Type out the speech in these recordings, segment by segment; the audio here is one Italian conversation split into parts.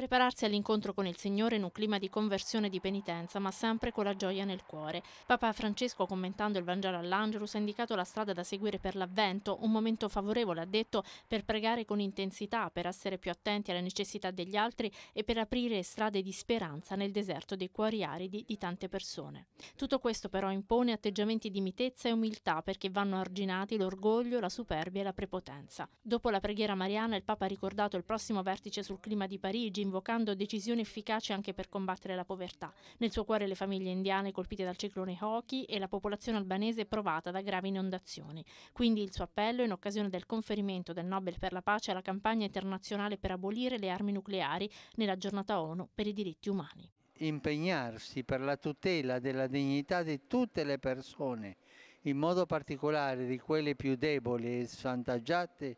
Prepararsi all'incontro con il Signore in un clima di conversione e di penitenza, ma sempre con la gioia nel cuore. Papa Francesco, commentando il Vangelo all'Angelus, ha indicato la strada da seguire per l'Avvento, un momento favorevole, ha detto, per pregare con intensità, per essere più attenti alle necessità degli altri e per aprire strade di speranza nel deserto dei cuori aridi di tante persone. Tutto questo però impone atteggiamenti di mitezza e umiltà perché vanno arginati l'orgoglio, la superbia e la prepotenza. Dopo la preghiera mariana, il Papa ha ricordato il prossimo vertice sul clima di Parigi invocando decisioni efficaci anche per combattere la povertà. Nel suo cuore le famiglie indiane colpite dal ciclone Hoki e la popolazione albanese provata da gravi inondazioni. Quindi il suo appello in occasione del conferimento del Nobel per la pace alla campagna internazionale per abolire le armi nucleari nella giornata ONU per i diritti umani. Impegnarsi per la tutela della dignità di tutte le persone, in modo particolare di quelle più deboli e svantaggiate,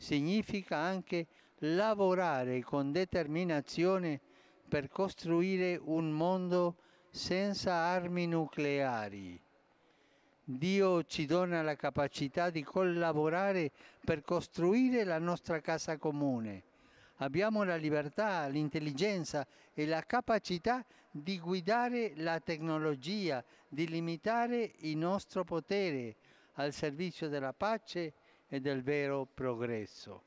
significa anche lavorare con determinazione per costruire un mondo senza armi nucleari. Dio ci dona la capacità di collaborare per costruire la nostra casa comune. Abbiamo la libertà, l'intelligenza e la capacità di guidare la tecnologia, di limitare il nostro potere al servizio della pace e del vero progresso.